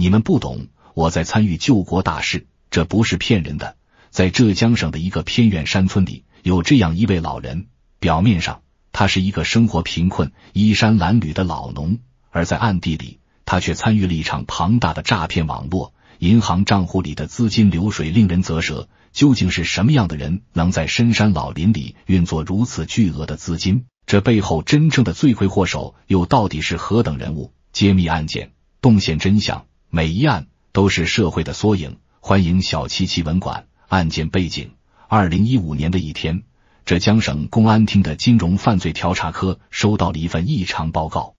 你们不懂，我在参与救国大事，这不是骗人的。在浙江省的一个偏远山村里，有这样一位老人，表面上他是一个生活贫困、衣衫褴褛的老农，而在暗地里，他却参与了一场庞大的诈骗网络。银行账户里的资金流水令人啧舌，究竟是什么样的人能在深山老林里运作如此巨额的资金？这背后真正的罪魁祸首又到底是何等人物？揭秘案件，洞现真相。每一案都是社会的缩影。欢迎小七奇文馆。案件背景：二零一五年的一天，浙江省公安厅的金融犯罪调查科收到了一份异常报告，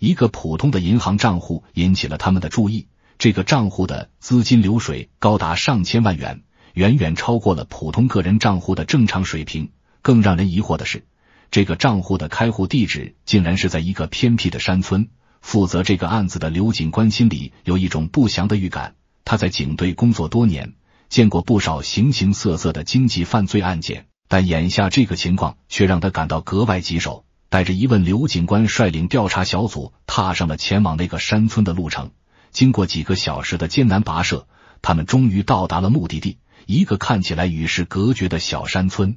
一个普通的银行账户引起了他们的注意。这个账户的资金流水高达上千万元，远远超过了普通个人账户的正常水平。更让人疑惑的是，这个账户的开户地址竟然是在一个偏僻的山村。负责这个案子的刘警官心里有一种不祥的预感。他在警队工作多年，见过不少形形色色的经济犯罪案件，但眼下这个情况却让他感到格外棘手。带着疑问，刘警官率领调查小组踏上了前往那个山村的路程。经过几个小时的艰难跋涉，他们终于到达了目的地——一个看起来与世隔绝的小山村。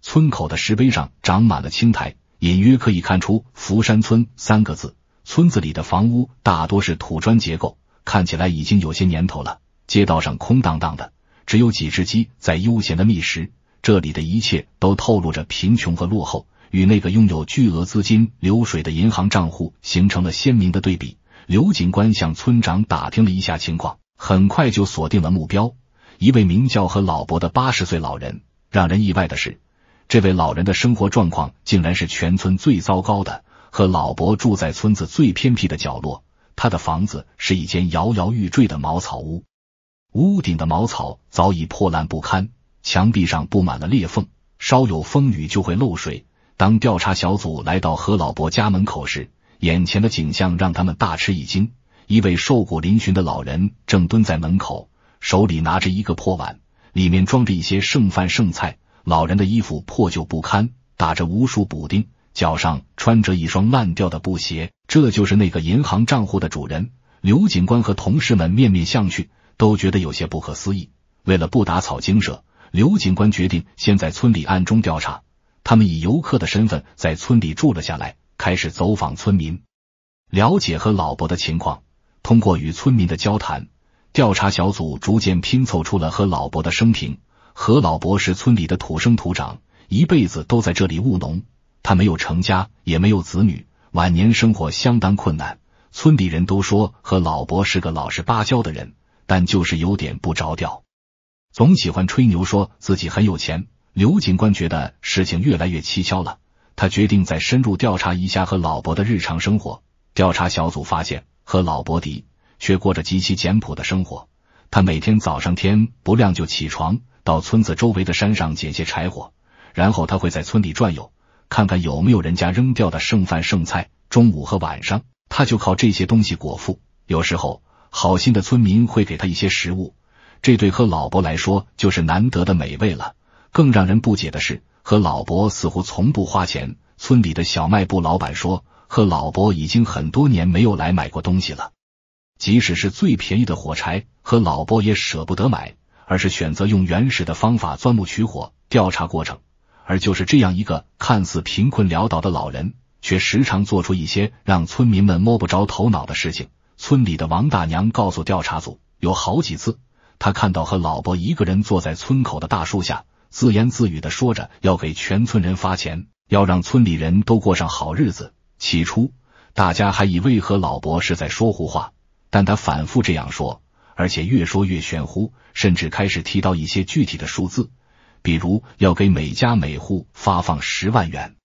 村口的石碑上长满了青苔，隐约可以看出“福山村”三个字。村子里的房屋大多是土砖结构，看起来已经有些年头了。街道上空荡荡的，只有几只鸡在悠闲的觅食。这里的一切都透露着贫穷和落后，与那个拥有巨额资金流水的银行账户形成了鲜明的对比。刘警官向村长打听了一下情况，很快就锁定了目标——一位名叫和老伯的八十岁老人。让人意外的是，这位老人的生活状况竟然是全村最糟糕的。和老伯住在村子最偏僻的角落，他的房子是一间摇摇欲坠的茅草屋，屋顶的茅草早已破烂不堪，墙壁上布满了裂缝，稍有风雨就会漏水。当调查小组来到何老伯家门口时，眼前的景象让他们大吃一惊：一位瘦骨嶙峋的老人正蹲在门口，手里拿着一个破碗，里面装着一些剩饭剩菜。老人的衣服破旧不堪，打着无数补丁。脚上穿着一双烂掉的布鞋，这就是那个银行账户的主人。刘警官和同事们面面相觑，都觉得有些不可思议。为了不打草惊蛇，刘警官决定先在村里暗中调查。他们以游客的身份在村里住了下来，开始走访村民，了解和老伯的情况。通过与村民的交谈，调查小组逐渐拼凑出了和老伯的生平。何老伯是村里的土生土长，一辈子都在这里务农。他没有成家，也没有子女，晚年生活相当困难。村里人都说，和老伯是个老实巴交的人，但就是有点不着调，总喜欢吹牛，说自己很有钱。刘警官觉得事情越来越蹊跷了，他决定再深入调查一下和老伯的日常生活。调查小组发现，和老伯的却过着极其简朴的生活。他每天早上天不亮就起床，到村子周围的山上捡些柴火，然后他会在村里转悠。看看有没有人家扔掉的剩饭剩菜，中午和晚上他就靠这些东西果腹。有时候好心的村民会给他一些食物，这对和老伯来说就是难得的美味了。更让人不解的是，和老伯似乎从不花钱。村里的小卖部老板说，和老伯已经很多年没有来买过东西了，即使是最便宜的火柴，和老伯也舍不得买，而是选择用原始的方法钻木取火。调查过程。而就是这样一个看似贫困潦倒的老人，却时常做出一些让村民们摸不着头脑的事情。村里的王大娘告诉调查组，有好几次，她看到和老伯一个人坐在村口的大树下，自言自语的说着要给全村人发钱，要让村里人都过上好日子。起初大家还以为和老伯是在说胡话，但他反复这样说，而且越说越玄乎，甚至开始提到一些具体的数字。比如要给每家每户发放十万元。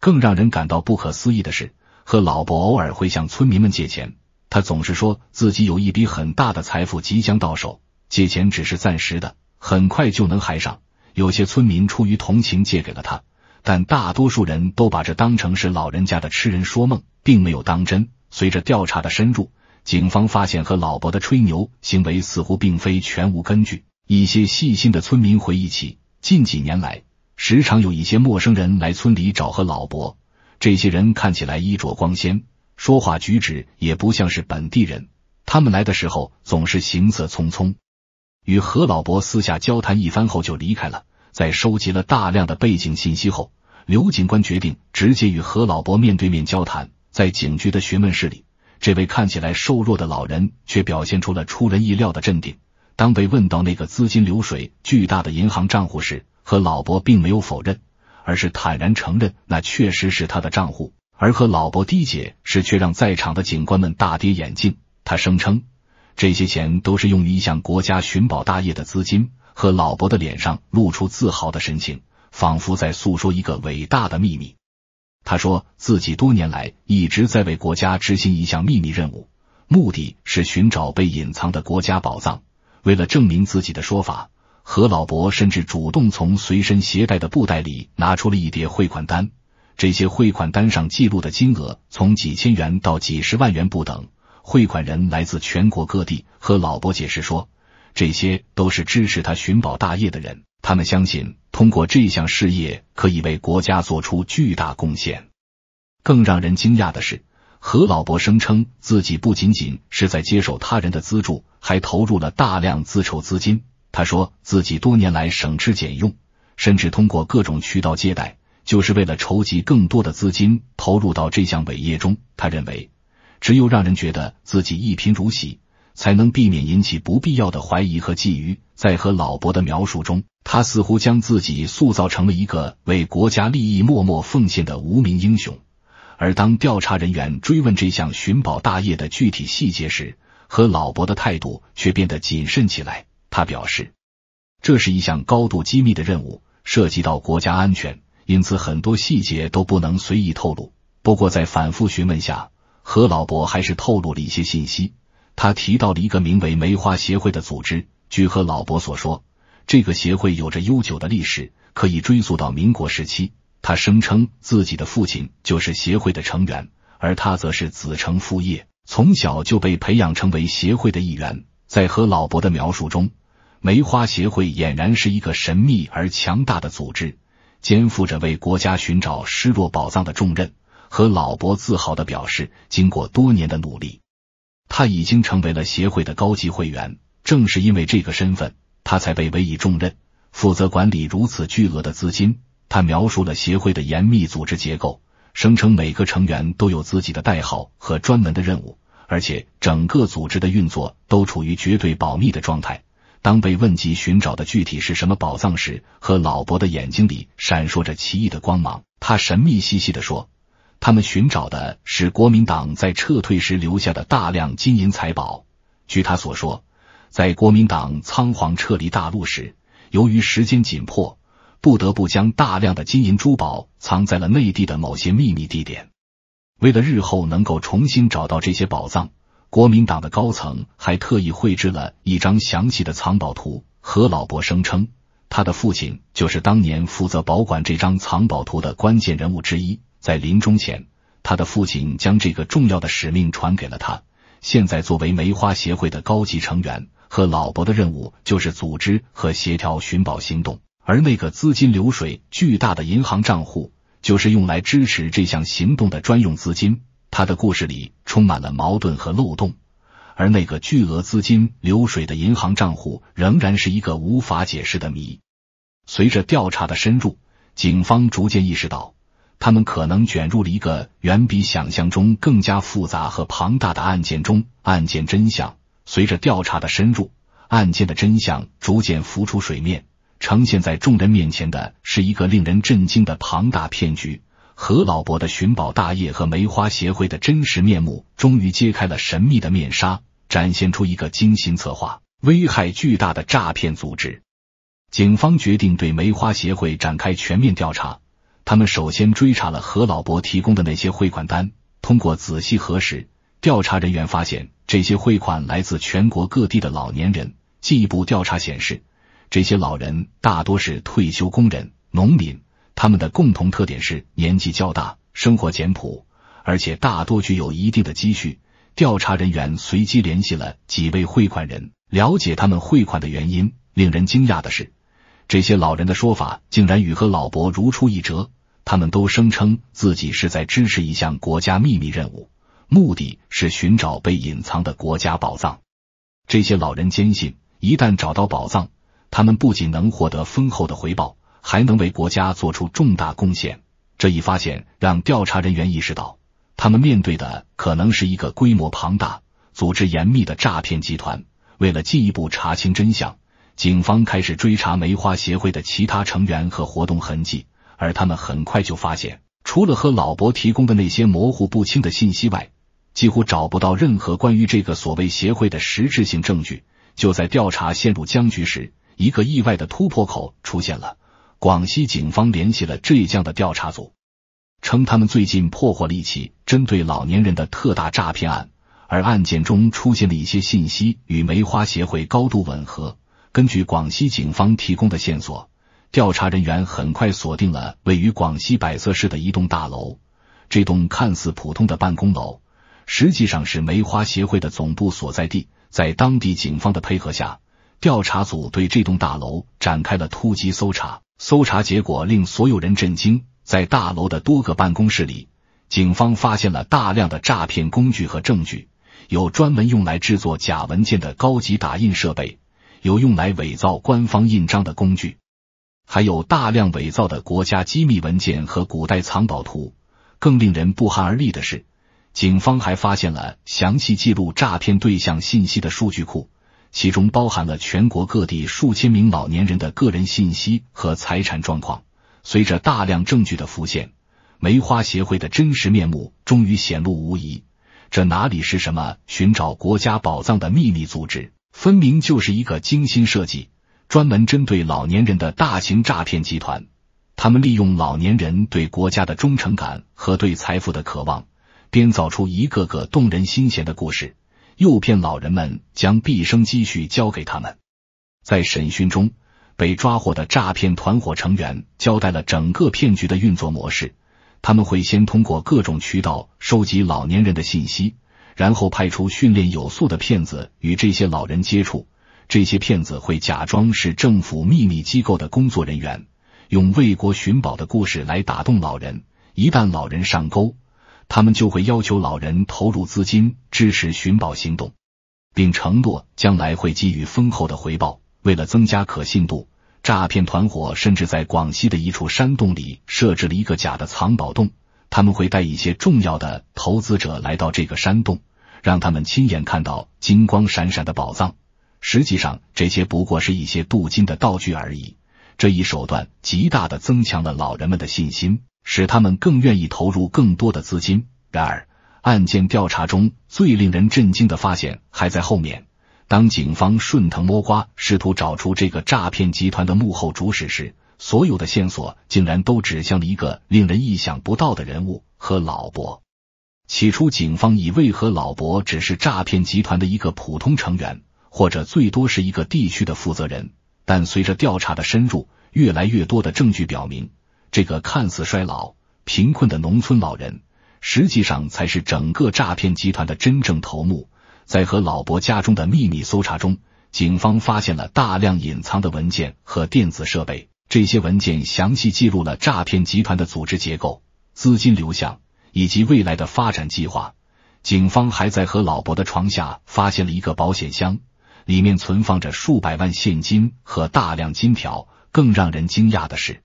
更让人感到不可思议的是，和老伯偶尔会向村民们借钱。他总是说自己有一笔很大的财富即将到手，借钱只是暂时的，很快就能还上。有些村民出于同情借给了他，但大多数人都把这当成是老人家的痴人说梦，并没有当真。随着调查的深入，警方发现和老伯的吹牛行为似乎并非全无根据。一些细心的村民回忆起。近几年来，时常有一些陌生人来村里找何老伯。这些人看起来衣着光鲜，说话举止也不像是本地人。他们来的时候总是行色匆匆，与何老伯私下交谈一番后就离开了。在收集了大量的背景信息后，刘警官决定直接与何老伯面对面交谈。在警局的询问室里，这位看起来瘦弱的老人却表现出了出人意料的镇定。当被问到那个资金流水巨大的银行账户时，和老伯并没有否认，而是坦然承认那确实是他的账户。而和老伯低解时，却让在场的警官们大跌眼镜。他声称这些钱都是用于一项国家寻宝大业的资金。和老伯的脸上露出自豪的神情，仿佛在诉说一个伟大的秘密。他说自己多年来一直在为国家执行一项秘密任务，目的是寻找被隐藏的国家宝藏。为了证明自己的说法，何老伯甚至主动从随身携带的布袋里拿出了一叠汇款单。这些汇款单上记录的金额从几千元到几十万元不等，汇款人来自全国各地。何老伯解释说，这些都是支持他寻宝大业的人，他们相信通过这项事业可以为国家做出巨大贡献。更让人惊讶的是。何老伯声称自己不仅仅是在接受他人的资助，还投入了大量自筹资金。他说自己多年来省吃俭用，甚至通过各种渠道借贷，就是为了筹集更多的资金投入到这项伟业中。他认为，只有让人觉得自己一贫如洗，才能避免引起不必要的怀疑和觊觎。在和老伯的描述中，他似乎将自己塑造成了一个为国家利益默默奉献的无名英雄。而当调查人员追问这项寻宝大业的具体细节时，何老伯的态度却变得谨慎起来。他表示，这是一项高度机密的任务，涉及到国家安全，因此很多细节都不能随意透露。不过，在反复询问下，何老伯还是透露了一些信息。他提到了一个名为“梅花协会”的组织。据何老伯所说，这个协会有着悠久的历史，可以追溯到民国时期。他声称自己的父亲就是协会的成员，而他则是子承父业，从小就被培养成为协会的一员。在和老伯的描述中，梅花协会俨然是一个神秘而强大的组织，肩负着为国家寻找失落宝藏的重任。和老伯自豪的表示，经过多年的努力，他已经成为了协会的高级会员。正是因为这个身份，他才被委以重任，负责管理如此巨额的资金。他描述了协会的严密组织结构，声称每个成员都有自己的代号和专门的任务，而且整个组织的运作都处于绝对保密的状态。当被问及寻找的具体是什么宝藏时，和老伯的眼睛里闪烁着奇异的光芒。他神秘兮兮的说：“他们寻找的是国民党在撤退时留下的大量金银财宝。”据他所说，在国民党仓皇撤离大陆时，由于时间紧迫。不得不将大量的金银珠宝藏在了内地的某些秘密地点。为了日后能够重新找到这些宝藏，国民党的高层还特意绘制了一张详细的藏宝图。何老伯声称，他的父亲就是当年负责保管这张藏宝图的关键人物之一。在临终前，他的父亲将这个重要的使命传给了他。现在，作为梅花协会的高级成员，和老伯的任务就是组织和协调寻宝行动。而那个资金流水巨大的银行账户，就是用来支持这项行动的专用资金。他的故事里充满了矛盾和漏洞，而那个巨额资金流水的银行账户仍然是一个无法解释的谜。随着调查的深入，警方逐渐意识到，他们可能卷入了一个远比想象中更加复杂和庞大的案件中。案件真相随着调查的深入，案件的真相逐渐浮出水面。呈现在众人面前的是一个令人震惊的庞大骗局。何老伯的寻宝大业和梅花协会的真实面目，终于揭开了神秘的面纱，展现出一个精心策划、危害巨大的诈骗组织。警方决定对梅花协会展开全面调查。他们首先追查了何老伯提供的那些汇款单，通过仔细核实，调查人员发现这些汇款来自全国各地的老年人。进一步调查显示。这些老人大多是退休工人、农民，他们的共同特点是年纪较大，生活简朴，而且大多具有一定的积蓄。调查人员随机联系了几位汇款人，了解他们汇款的原因。令人惊讶的是，这些老人的说法竟然与和老伯如出一辙。他们都声称自己是在支持一项国家秘密任务，目的是寻找被隐藏的国家宝藏。这些老人坚信，一旦找到宝藏，他们不仅能获得丰厚的回报，还能为国家做出重大贡献。这一发现让调查人员意识到，他们面对的可能是一个规模庞大、组织严密的诈骗集团。为了进一步查清真相，警方开始追查梅花协会的其他成员和活动痕迹。而他们很快就发现，除了和老伯提供的那些模糊不清的信息外，几乎找不到任何关于这个所谓协会的实质性证据。就在调查陷入僵局时，一个意外的突破口出现了。广西警方联系了浙江的调查组，称他们最近破获了一起针对老年人的特大诈骗案，而案件中出现了一些信息与梅花协会高度吻合。根据广西警方提供的线索，调查人员很快锁定了位于广西百色市的一栋大楼。这栋看似普通的办公楼，实际上是梅花协会的总部所在地。在当地警方的配合下。调查组对这栋大楼展开了突击搜查，搜查结果令所有人震惊。在大楼的多个办公室里，警方发现了大量的诈骗工具和证据，有专门用来制作假文件的高级打印设备，有用来伪造官方印章的工具，还有大量伪造的国家机密文件和古代藏宝图。更令人不寒而栗的是，警方还发现了详细记录诈骗对象信息的数据库。其中包含了全国各地数千名老年人的个人信息和财产状况。随着大量证据的浮现，梅花协会的真实面目终于显露无疑。这哪里是什么寻找国家宝藏的秘密组织？分明就是一个精心设计、专门针对老年人的大型诈骗集团。他们利用老年人对国家的忠诚感和对财富的渴望，编造出一个个动人心弦的故事。诱骗老人们将毕生积蓄交给他们。在审讯中，被抓获的诈骗团伙成员交代了整个骗局的运作模式。他们会先通过各种渠道收集老年人的信息，然后派出训练有素的骗子与这些老人接触。这些骗子会假装是政府秘密机构的工作人员，用为国寻宝的故事来打动老人。一旦老人上钩，他们就会要求老人投入资金支持寻宝行动，并承诺将来会给予丰厚的回报。为了增加可信度，诈骗团伙甚至在广西的一处山洞里设置了一个假的藏宝洞。他们会带一些重要的投资者来到这个山洞，让他们亲眼看到金光闪闪的宝藏。实际上，这些不过是一些镀金的道具而已。这一手段极大的增强了老人们的信心。使他们更愿意投入更多的资金。然而，案件调查中最令人震惊的发现还在后面。当警方顺藤摸瓜，试图找出这个诈骗集团的幕后主使时，所有的线索竟然都指向了一个令人意想不到的人物——和老伯。起初，警方以为和老伯只是诈骗集团的一个普通成员，或者最多是一个地区的负责人。但随着调查的深入，越来越多的证据表明。这个看似衰老、贫困的农村老人，实际上才是整个诈骗集团的真正头目。在和老伯家中的秘密搜查中，警方发现了大量隐藏的文件和电子设备。这些文件详细记录了诈骗集团的组织结构、资金流向以及未来的发展计划。警方还在和老伯的床下发现了一个保险箱，里面存放着数百万现金和大量金条。更让人惊讶的是，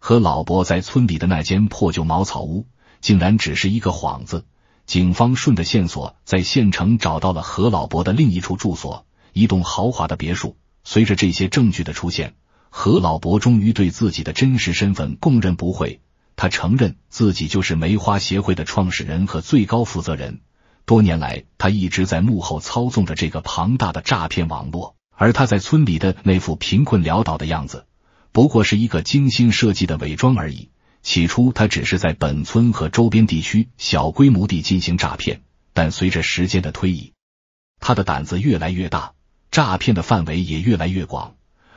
何老伯在村里的那间破旧茅草屋，竟然只是一个幌子。警方顺着线索，在县城找到了何老伯的另一处住所——一栋豪华的别墅。随着这些证据的出现，何老伯终于对自己的真实身份供认不讳。他承认自己就是梅花协会的创始人和最高负责人，多年来他一直在幕后操纵着这个庞大的诈骗网络，而他在村里的那副贫困潦倒的样子。不过是一个精心设计的伪装而已。起初，他只是在本村和周边地区小规模地进行诈骗，但随着时间的推移，他的胆子越来越大，诈骗的范围也越来越广。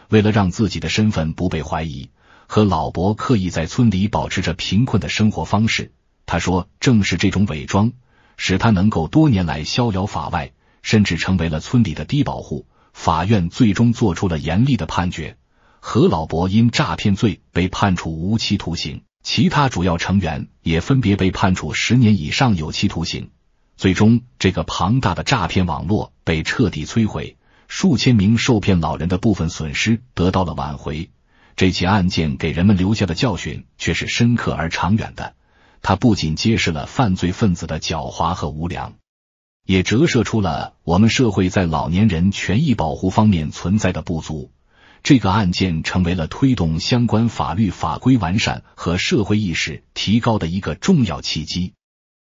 为了让自己的身份不被怀疑，和老伯刻意在村里保持着贫困的生活方式。他说：“正是这种伪装，使他能够多年来逍遥法外，甚至成为了村里的低保户。”法院最终做出了严厉的判决。何老伯因诈骗罪被判处无期徒刑，其他主要成员也分别被判处十年以上有期徒刑。最终，这个庞大的诈骗网络被彻底摧毁，数千名受骗老人的部分损失得到了挽回。这起案件给人们留下的教训却是深刻而长远的。它不仅揭示了犯罪分子的狡猾和无良，也折射出了我们社会在老年人权益保护方面存在的不足。这个案件成为了推动相关法律法规完善和社会意识提高的一个重要契机。